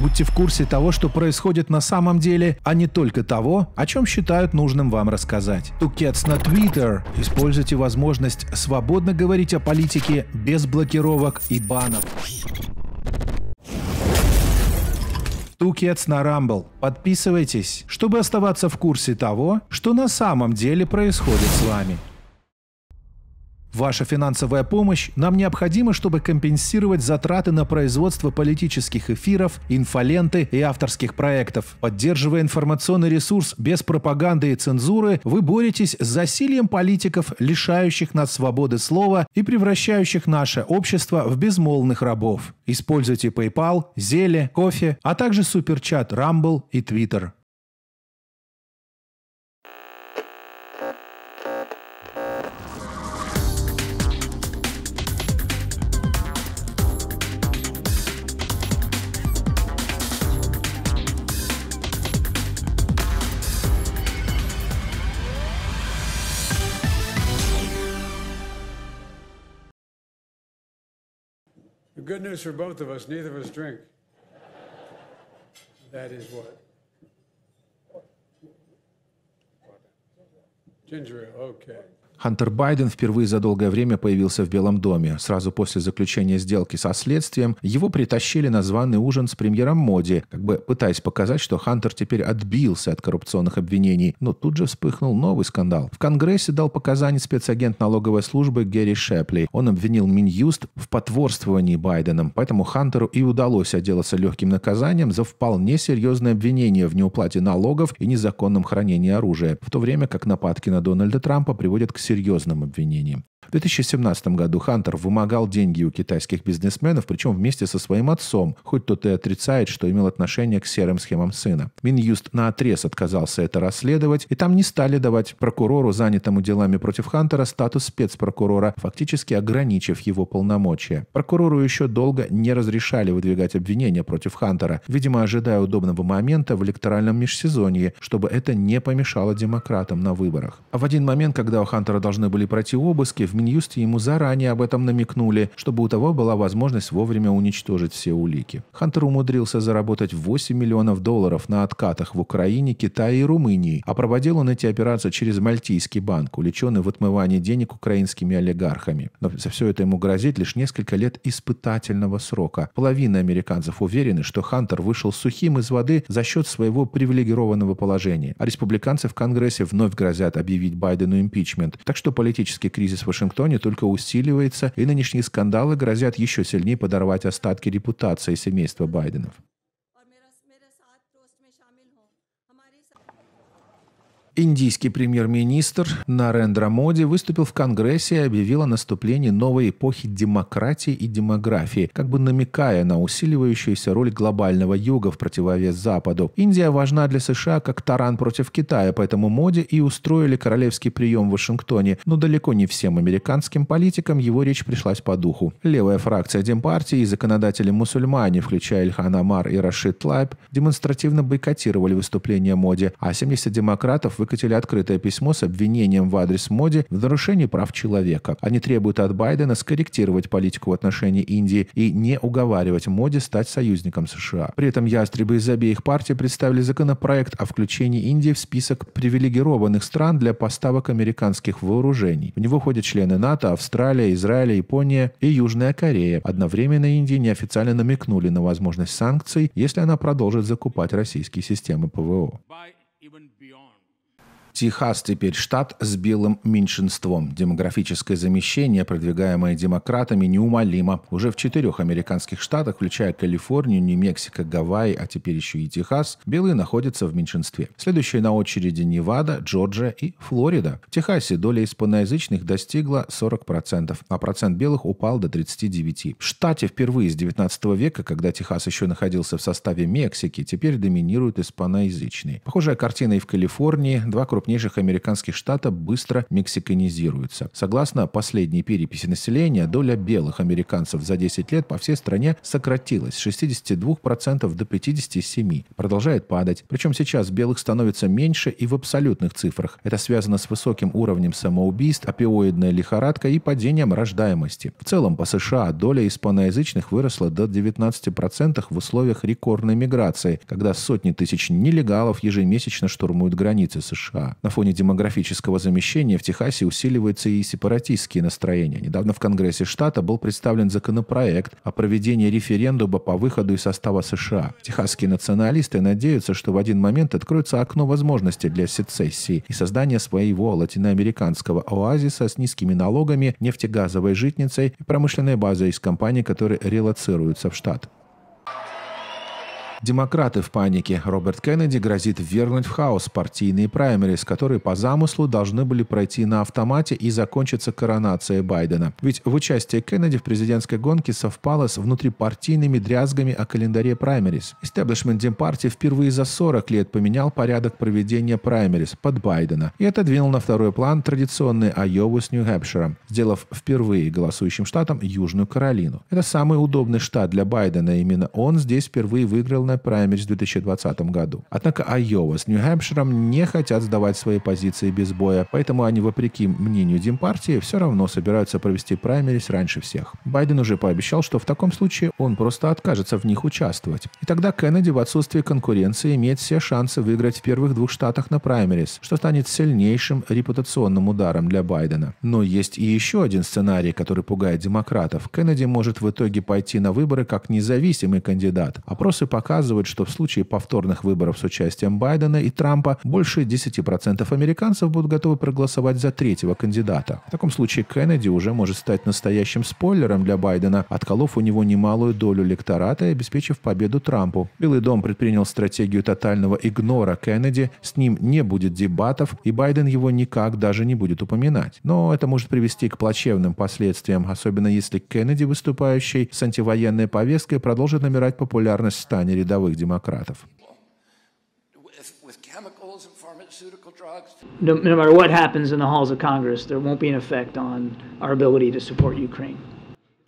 Будьте в курсе того, что происходит на самом деле, а не только того, о чем считают нужным вам рассказать. To на Twitter. Используйте возможность свободно говорить о политике без блокировок и банов. Тукец на Рамбл. Подписывайтесь, чтобы оставаться в курсе того, что на самом деле происходит с вами. Ваша финансовая помощь нам необходима, чтобы компенсировать затраты на производство политических эфиров, инфоленты и авторских проектов. Поддерживая информационный ресурс без пропаганды и цензуры, вы боретесь с засилием политиков, лишающих нас свободы слова и превращающих наше общество в безмолвных рабов. Используйте PayPal, Zelle, Кофе, а также суперчат Rumble и Twitter. good news for both of us, neither of us drink. that is what? Ginger ale, okay. Хантер Байден впервые за долгое время появился в Белом доме. Сразу после заключения сделки со следствием его притащили на званый ужин с премьером Моди, как бы пытаясь показать, что Хантер теперь отбился от коррупционных обвинений. Но тут же вспыхнул новый скандал. В Конгрессе дал показания спецагент налоговой службы Гэри Шепли. Он обвинил Минюст в потворствовании Байденом, поэтому Хантеру и удалось отделаться легким наказанием за вполне серьезное обвинение в неуплате налогов и незаконном хранении оружия, в то время как нападки на Дональда Трампа приводят к серьезным обвинением. В 2017 году Хантер вымогал деньги у китайских бизнесменов, причем вместе со своим отцом, хоть тот и отрицает, что имел отношение к серым схемам сына. Минюст на наотрез отказался это расследовать, и там не стали давать прокурору, занятому делами против Хантера, статус спецпрокурора, фактически ограничив его полномочия. Прокурору еще долго не разрешали выдвигать обвинения против Хантера, видимо, ожидая удобного момента в электоральном межсезонье, чтобы это не помешало демократам на выборах. А в один момент, когда у Хантера должны были пройти обыски, в Минюсте ему заранее об этом намекнули, чтобы у того была возможность вовремя уничтожить все улики. Хантер умудрился заработать 8 миллионов долларов на откатах в Украине, Китае и Румынии, а проводил он эти операции через Мальтийский банк, увлеченный в отмывании денег украинскими олигархами. Но за все это ему грозит лишь несколько лет испытательного срока. Половина американцев уверены, что Хантер вышел сухим из воды за счет своего привилегированного положения, а республиканцы в Конгрессе вновь грозят объявить Байдену импичмент. Так что политический кризис в Вашингтоне. Вашингтоне только усиливается, и нынешние скандалы грозят еще сильнее подорвать остатки репутации семейства Байденов. Индийский премьер-министр Нарендра Моди выступил в Конгрессе и объявил о наступлении новой эпохи демократии и демографии, как бы намекая на усиливающуюся роль глобального юга в противовес Западу. Индия важна для США как таран против Китая, поэтому Моди и устроили королевский прием в Вашингтоне, но далеко не всем американским политикам его речь пришлась по духу. Левая фракция Демпартии и законодатели-мусульмане, включая Ильхан Амар и Рашид Лайб, демонстративно бойкотировали выступление Моди, а 70 демократов вы выкатили открытое письмо с обвинением в адрес Моди в нарушении прав человека. Они требуют от Байдена скорректировать политику в отношении Индии и не уговаривать Моди стать союзником США. При этом ястребы из обеих партий представили законопроект о включении Индии в список привилегированных стран для поставок американских вооружений. В него входят члены НАТО, Австралия, Израиль, Япония и Южная Корея. Одновременно Индии неофициально намекнули на возможность санкций, если она продолжит закупать российские системы ПВО. Техас теперь штат с белым меньшинством. Демографическое замещение, продвигаемое демократами, неумолимо. Уже в четырех американских штатах, включая Калифорнию, Нью-Мексико, Гавайи, а теперь еще и Техас, белые находятся в меньшинстве. Следующие на очереди Невада, Джорджия и Флорида. В Техасе доля испаноязычных достигла 40%, а процент белых упал до 39%. В штате впервые с 19 века, когда Техас еще находился в составе Мексики, теперь доминируют испаноязычные. Похожая картина и в Калифорнии. Два крупных крупнейших американских штата быстро мексиканизируется. Согласно последней переписи населения, доля белых американцев за 10 лет по всей стране сократилась с 62% до 57%. Продолжает падать. Причем сейчас белых становится меньше и в абсолютных цифрах. Это связано с высоким уровнем самоубийств, опиоидная лихорадка и падением рождаемости. В целом по США доля испаноязычных выросла до 19% в условиях рекордной миграции, когда сотни тысяч нелегалов ежемесячно штурмуют границы США. На фоне демографического замещения в Техасе усиливаются и сепаратистские настроения. Недавно в Конгрессе штата был представлен законопроект о проведении референдума по выходу из состава США. Техасские националисты надеются, что в один момент откроется окно возможностей для сецессии и создания своего латиноамериканского оазиса с низкими налогами, нефтегазовой житницей и промышленной базой из компаний, которые релацируются в штат. Демократы в панике. Роберт Кеннеди грозит вернуть в хаос партийные праймерис, которые по замыслу должны были пройти на автомате и закончиться коронацией Байдена. Ведь в участии Кеннеди в президентской гонке совпало с внутрипартийными дрязгами о календаре праймерис. Истеблишмент Демпартии впервые за 40 лет поменял порядок проведения праймерис под Байдена и отодвинул на второй план традиционные Айову с Нью-Хэпширом, сделав впервые голосующим штатом Южную Каролину. Это самый удобный штат для Байдена, именно он здесь впервые выиграл полная праймерис в 2020 году. Однако Айова с Нью-Хэмпширом не хотят сдавать свои позиции без боя, поэтому они, вопреки мнению Демпартии, все равно собираются провести праймерис раньше всех. Байден уже пообещал, что в таком случае он просто откажется в них участвовать. И тогда Кеннеди в отсутствии конкуренции имеет все шансы выиграть в первых двух штатах на праймерис, что станет сильнейшим репутационным ударом для Байдена. Но есть и еще один сценарий, который пугает демократов. Кеннеди может в итоге пойти на выборы как независимый кандидат. Опросы пока показывают, что в случае повторных выборов с участием Байдена и Трампа больше 10% американцев будут готовы проголосовать за третьего кандидата. В таком случае Кеннеди уже может стать настоящим спойлером для Байдена, отколов у него немалую долю электората и обеспечив победу Трампу. Белый дом предпринял стратегию тотального игнора Кеннеди, с ним не будет дебатов, и Байден его никак даже не будет упоминать. Но это может привести к плачевным последствиям, особенно если Кеннеди, выступающий с антивоенной повесткой, продолжит набирать популярность в стане рядовых демократов. No, no matter what happens in the halls of Congress, there won't be an effect on our ability to support Ukraine.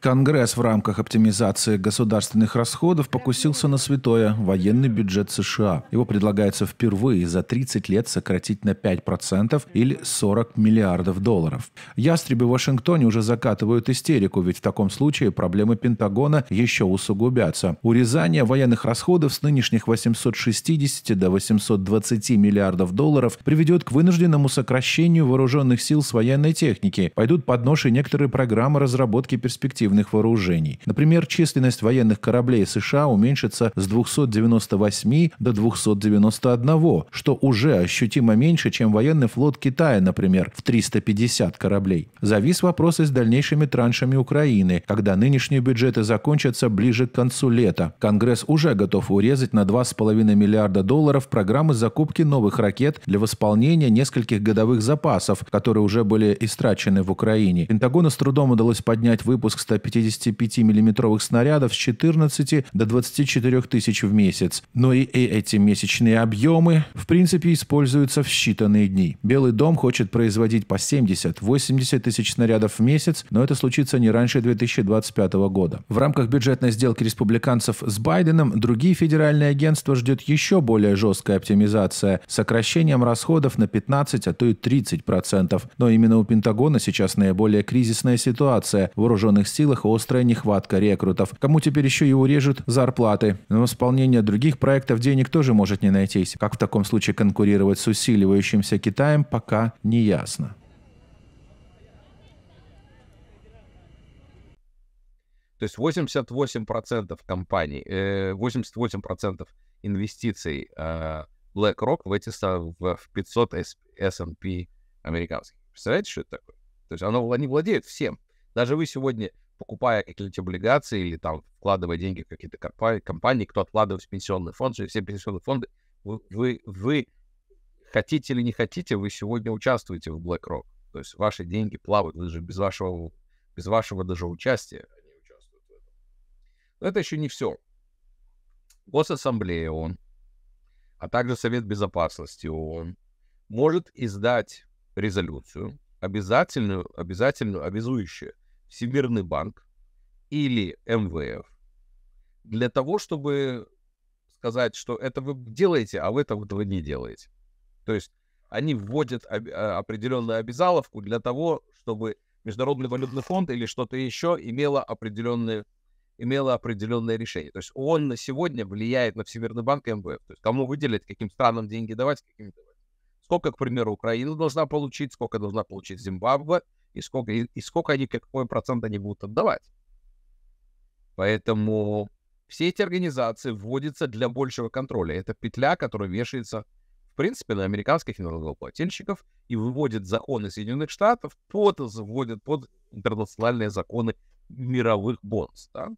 Конгресс в рамках оптимизации государственных расходов покусился на святое – военный бюджет США. Его предлагается впервые за 30 лет сократить на 5% или 40 миллиардов долларов. Ястребы в Вашингтоне уже закатывают истерику, ведь в таком случае проблемы Пентагона еще усугубятся. Урезание военных расходов с нынешних 860 до 820 миллиардов долларов приведет к вынужденному сокращению вооруженных сил с военной техники. Пойдут под нож и некоторые программы разработки перспектив реактивных вооружений. Например, численность военных кораблей США уменьшится с 298 до 291, что уже ощутимо меньше, чем военный флот Китая, например, в 350 кораблей. Завис вопрос и с дальнейшими траншами Украины, когда нынешние бюджеты закончатся ближе к концу лета. Конгресс уже готов урезать на 2,5 миллиарда долларов программы закупки новых ракет для восполнения нескольких годовых запасов, которые уже были истрачены в Украине. Пентагону с трудом удалось поднять выпуск 100 55-миллиметровых снарядов с 14 до 24 тысяч в месяц. Но ну и эти месячные объемы, в принципе, используются в считанные дни. Белый дом хочет производить по 70-80 тысяч снарядов в месяц, но это случится не раньше 2025 года. В рамках бюджетной сделки республиканцев с Байденом другие федеральные агентства ждет еще более жесткая оптимизация, с сокращением расходов на 15, а то и 30%. процентов, Но именно у Пентагона сейчас наиболее кризисная ситуация. Вооруженных сил силах острая нехватка рекрутов. Кому теперь еще и урежут зарплаты? Но исполнение других проектов денег тоже может не найтись. Как в таком случае конкурировать с усиливающимся Китаем, пока не ясно. То есть 88% компаний, 88% э, инвестиций э, BlackRock в эти в 500 S&P американских. Представляете, что это такое? То есть оно, они владеют всем. Даже вы сегодня покупая какие-нибудь облигации или там вкладывая деньги в какие-то компании, кто откладывает в пенсионный фонд, все пенсионные фонды, вы, вы, вы хотите или не хотите, вы сегодня участвуете в BlackRock. То есть ваши деньги плавают, вы же без вашего, без вашего даже участия Но это еще не все. Госассамблея ООН, а также Совет Безопасности ООН может издать резолюцию, обязательную, обязательную, обязующую Всемирный банк или МВФ для того, чтобы сказать, что это вы делаете, а вы этого вы не делаете. То есть они вводят об- а, определенную обязаловку для того, чтобы Международный валютный фонд или что-то еще имело определенные имело определенное решение. То есть он на сегодня влияет на Всемирный банк и МВФ. То есть кому выделять, каким странам деньги давать, каким давать. Сколько, к примеру, Украина должна получить, сколько должна получить Зимбабве, и сколько, и, сколько они, какой процент они будут отдавать. Поэтому все эти организации вводятся для большего контроля. Это петля, которая вешается, в принципе, на американских налогоплательщиков и выводит законы Соединенных Штатов, под, вводит под интернациональные законы мировых бонс. Да?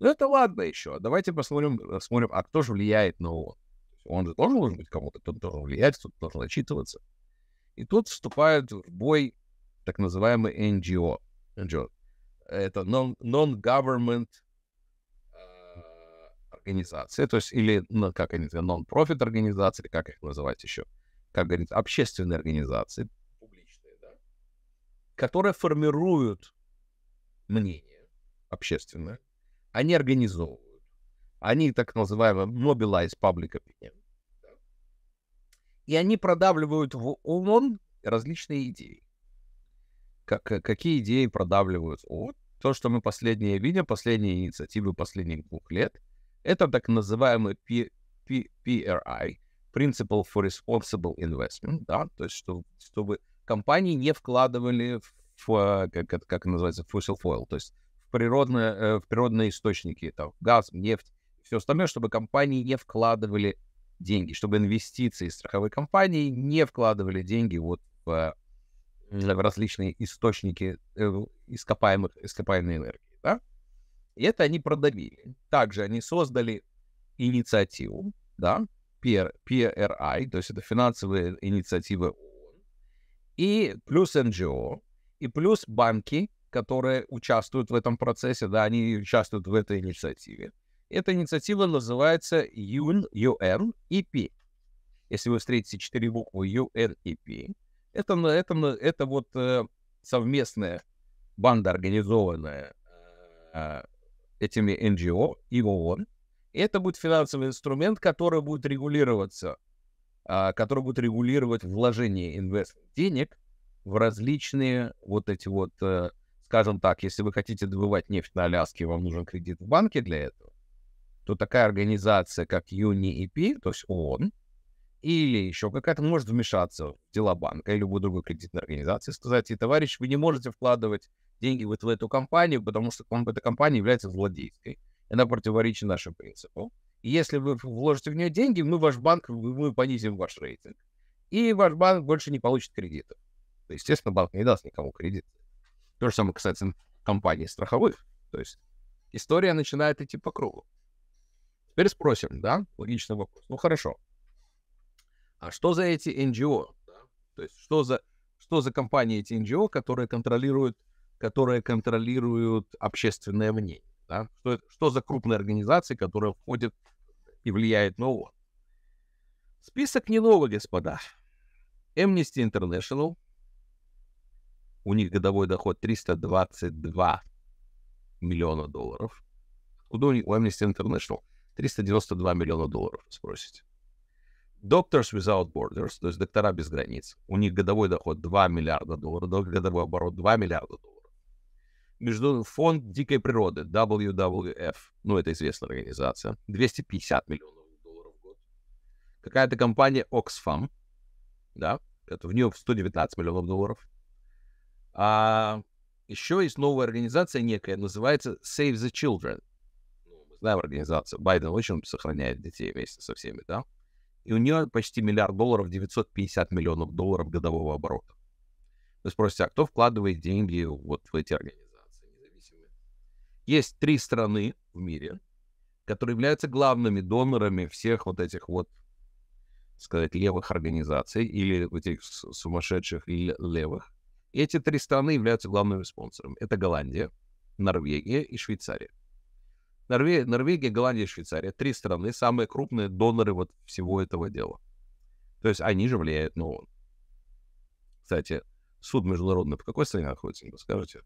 ну это ладно еще. Давайте посмотрим, посмотрим, а кто же влияет на ООН. Он же должен быть кому-то, кто должен влиять, кто должен отчитываться. И тут вступают в бой так называемые NGO. NGO. Это non-government э, организации, то есть или ну, как они называют, non-profit организации, как их называть еще, как говорится, общественные организации, публичные, да, которые формируют мнение общественное, они организовывают, они так называемые mobilize public opinion, да? и они продавливают в ООН различные идеи как, какие идеи продавливают? Вот то, что мы последнее видим, последние инициативы последних двух лет, это так называемый P, P, PRI, Principle for Responsible Investment, да, то есть что, чтобы компании не вкладывали в, э, как, как называется, fossil fuel, то есть в природные, э, в природные источники, там, газ, нефть, все остальное, чтобы компании не вкладывали деньги, чтобы инвестиции страховой компании не вкладывали деньги вот в э, различные источники э, ископаемых, ископаемой энергии. Да? И это они продавили. Также они создали инициативу, да, PRI, а, то есть это финансовые инициативы ООН, и плюс НГО, и плюс банки, которые участвуют в этом процессе, да, они участвуют в этой инициативе. Эта инициатива называется UN, UNEP. Если вы встретите четыре буквы UNEP, это, это, это вот э, совместная банда, организованная э, этими NGO и ООН. И это будет финансовый инструмент, который будет регулироваться, а, который будет регулировать вложение инвест денег в различные вот эти вот, э, скажем так, если вы хотите добывать нефть на Аляске, вам нужен кредит в банке для этого, то такая организация, как UNEP, то есть ООН, или еще какая-то может вмешаться в дела банка или любой другой кредитной организации, сказать, и товарищ, вы не можете вкладывать деньги вот в эту компанию, потому что вам эта компания является злодейской. Она противоречит нашим принципам. И если вы вложите в нее деньги, мы ваш банк, мы понизим ваш рейтинг. И ваш банк больше не получит кредитов То, естественно, банк не даст никому кредит. То же самое касается компаний страховых. То есть история начинает идти по кругу. Теперь спросим, да, логичный вопрос. Ну хорошо, а что за эти NGO? То есть что за, что за компании эти NGO, которые контролируют, которые контролируют общественное мнение? Да? Что, что за крупные организации, которые входят и влияют на ООН? Список не новый, господа. Amnesty International, у них годовой доход 322 миллиона долларов. Куда у них у Amnesty International 392 миллиона долларов, спросите? Doctors Without Borders, то есть доктора без границ, у них годовой доход 2 миллиарда долларов, годовой оборот 2 миллиарда долларов. Международный фонд дикой природы, WWF, ну это известная организация, 250 миллионов долларов в год. Какая-то компания Oxfam, да, это в нее 119 миллионов долларов. А еще есть новая организация некая, называется Save the Children. Ну, мы знаем организацию. Байден очень сохраняет детей вместе со всеми, да? и у нее почти миллиард долларов, 950 миллионов долларов годового оборота. Вы спросите, а кто вкладывает деньги вот в эти организации независимые? Есть три страны в мире, которые являются главными донорами всех вот этих вот, сказать, левых организаций или этих сумасшедших левых. И эти три страны являются главными спонсорами. Это Голландия, Норвегия и Швейцария. Норвегия, Норвегия, Голландия, Швейцария. Три страны, самые крупные доноры вот всего этого дела. То есть они же влияют на ну, ООН. Кстати, суд международный в какой стране находится, не подскажете?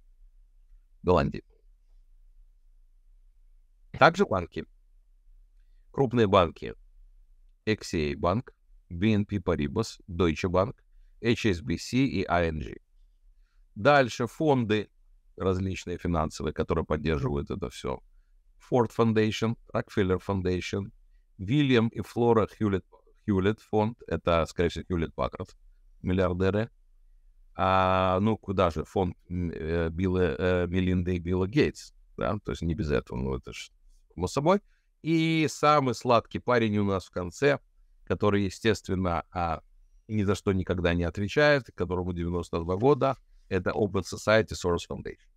Голландии. Также банки. Крупные банки. XA Bank, BNP Paribas, Deutsche Bank, HSBC и ING. Дальше фонды различные финансовые, которые поддерживают это все. Ford Foundation, Rockefeller Foundation, Вильям и Флора Хьюлет, Хьюлет фонд, это, скорее всего, Хьюлет Паккарт, миллиардеры. А, ну, куда же фонд э, Билла, э, Мелинды и Билла Гейтс, да, то есть не без этого, ну, это же само собой. И самый сладкий парень у нас в конце, который, естественно, а, ни за что никогда не отвечает, которому 92 года, это Open Society Source Foundation.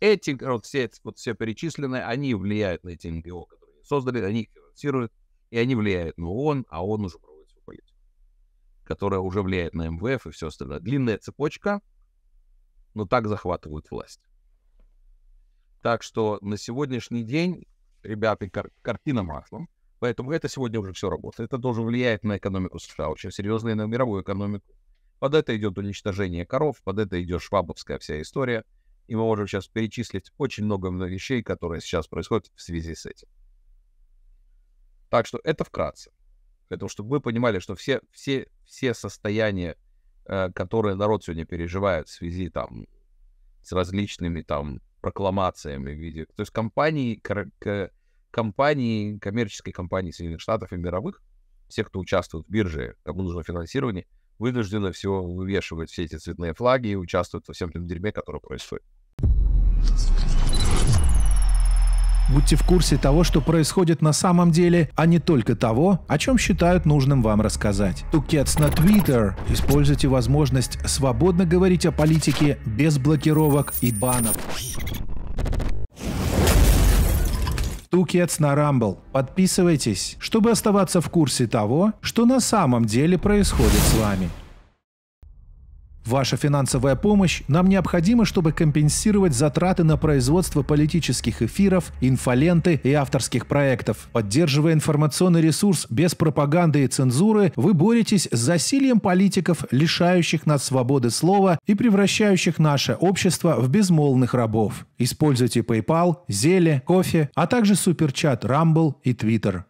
Эти вот все, вот все перечисленные, они влияют на эти НГО, которые создали, они их финансируют, и они влияют на ООН, а он уже проводит свою политику, которая уже влияет на МВФ и все остальное. Длинная цепочка, но так захватывают власть. Так что на сегодняшний день, ребята, кар- картина маслом. Поэтому это сегодня уже все работает. Это тоже влияет на экономику США, очень серьезно и на мировую экономику. Под это идет уничтожение коров, под это идет швабовская вся история. И мы можем сейчас перечислить очень много вещей, которые сейчас происходят в связи с этим. Так что это вкратце. Поэтому, чтобы вы понимали, что все, все, все состояния, э, которые народ сегодня переживает в связи там, с различными там прокламациями в виде... То есть компании, компании, коммерческие компании Соединенных Штатов и мировых, все, кто участвует в бирже, кому нужно финансирование, вынуждены всего вывешивать все эти цветные флаги и участвовать во всем этом дерьме, которое происходит. Будьте в курсе того, что происходит на самом деле, а не только того, о чем считают нужным вам рассказать. To на Twitter. Используйте возможность свободно говорить о политике без блокировок и банов. Тукец на Рамбл. Подписывайтесь, чтобы оставаться в курсе того, что на самом деле происходит с вами. Ваша финансовая помощь нам необходима, чтобы компенсировать затраты на производство политических эфиров, инфоленты и авторских проектов. Поддерживая информационный ресурс без пропаганды и цензуры, вы боретесь с засильем политиков, лишающих нас свободы слова и превращающих наше общество в безмолвных рабов. Используйте PayPal, Zelle, Кофе, а также суперчат Rumble и Twitter.